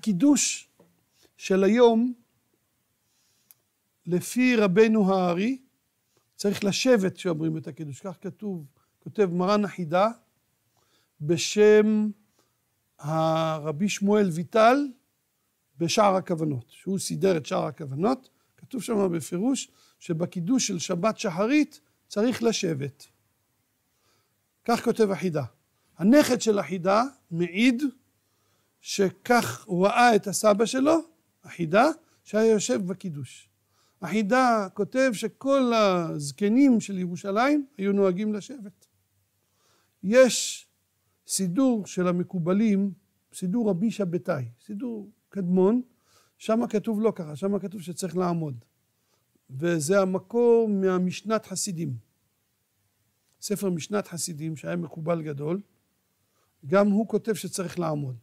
הקידוש של היום, לפי רבנו הארי, צריך לשבת כשאומרים את הקידוש. כך כתוב, כותב מרן החידה, בשם הרבי שמואל ויטל, בשער הכוונות, שהוא סידר את שער הכוונות. כתוב שם בפירוש שבקידוש של שבת שחרית צריך לשבת. כך כותב החידה. הנכד של החידה מעיד שכך הוא ראה את הסבא שלו, החידה, שהיה יושב בקידוש. החידה כותב שכל הזקנים של ירושלים היו נוהגים לשבת. יש סידור של המקובלים, סידור רבי שבתאי, סידור קדמון, שם כתוב לא ככה, שם כתוב שצריך לעמוד. וזה המקור מהמשנת חסידים. ספר משנת חסידים שהיה מקובל גדול, גם הוא כותב שצריך לעמוד.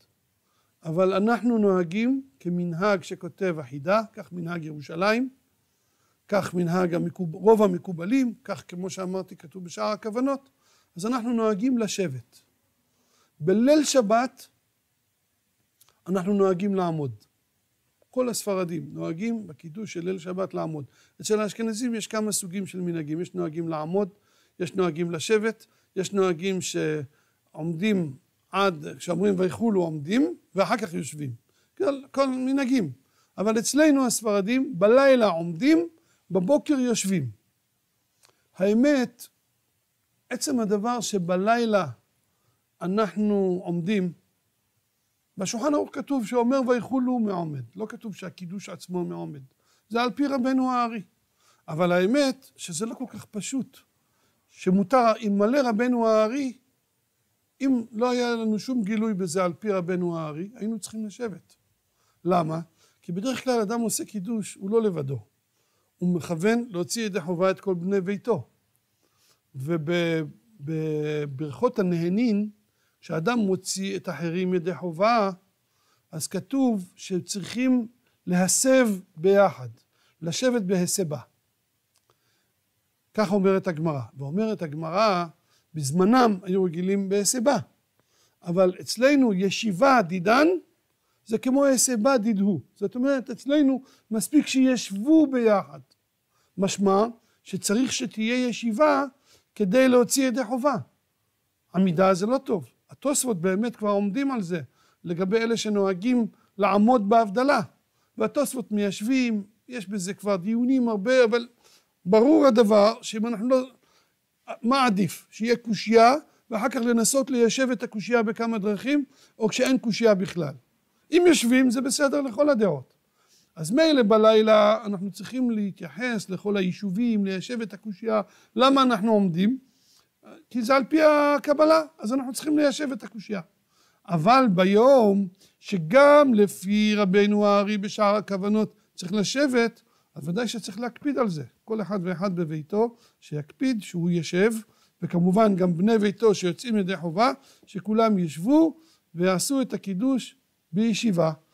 אבל אנחנו נוהגים כמנהג שכותב החידה, כך מנהג ירושלים, כך מנהג המקוב... רוב המקובלים, כך כמו שאמרתי כתוב בשאר הכוונות, אז אנחנו נוהגים לשבת. בליל שבת אנחנו נוהגים לעמוד. כל הספרדים נוהגים בקידוש של ליל שבת לעמוד. אצל האשכנזים יש כמה סוגים של מנהגים, יש נוהגים לעמוד, יש נוהגים לשבת, יש נוהגים שעומדים עד כשאומרים ויחולו עומדים, ואחר כך יושבים. כל, כל מנהגים. אבל אצלנו הספרדים, בלילה עומדים, בבוקר יושבים. האמת, עצם הדבר שבלילה אנחנו עומדים, בשולחן ערוך כתוב שאומר ויחולו מעומד, לא כתוב שהקידוש עצמו מעומד. זה על פי רבנו הארי. אבל האמת שזה לא כל כך פשוט, שמותר, אם מלא רבנו הארי, אם לא היה לנו שום גילוי בזה על פי רבנו הארי, היינו צריכים לשבת. למה? כי בדרך כלל אדם עושה קידוש, הוא לא לבדו. הוא מכוון להוציא ידי חובה את כל בני ביתו. ובברכות הנהנין, כשאדם מוציא את אחרים ידי חובה, אז כתוב שצריכים להסב ביחד, לשבת בהסבה. כך אומרת הגמרא. ואומרת הגמרא, בזמנם היו רגילים בהסבה, אבל אצלנו ישיבה דידן זה כמו הסבה דידהו. זאת אומרת, אצלנו מספיק שישבו ביחד. משמע שצריך שתהיה ישיבה כדי להוציא ידי חובה. עמידה זה לא טוב. התוספות באמת כבר עומדים על זה, לגבי אלה שנוהגים לעמוד בהבדלה. והתוספות מיישבים, יש בזה כבר דיונים הרבה, אבל ברור הדבר שאם אנחנו לא מה עדיף? שיהיה קושייה ואחר כך לנסות ליישב את הקושייה בכמה דרכים, או כשאין קושייה בכלל. אם יושבים זה בסדר לכל הדעות. אז מילא בלילה אנחנו צריכים להתייחס לכל היישובים, ליישב את הקושייה, למה אנחנו עומדים? כי זה על פי הקבלה, אז אנחנו צריכים ליישב את הקושייה. אבל ביום שגם לפי רבנו הארי בשאר הכוונות צריך לשבת, אז ודאי שצריך להקפיד על זה. כל אחד ואחד בביתו, שיקפיד שהוא ישב, וכמובן גם בני ביתו שיוצאים ידי חובה, שכולם ישבו ויעשו את הקידוש בישיבה.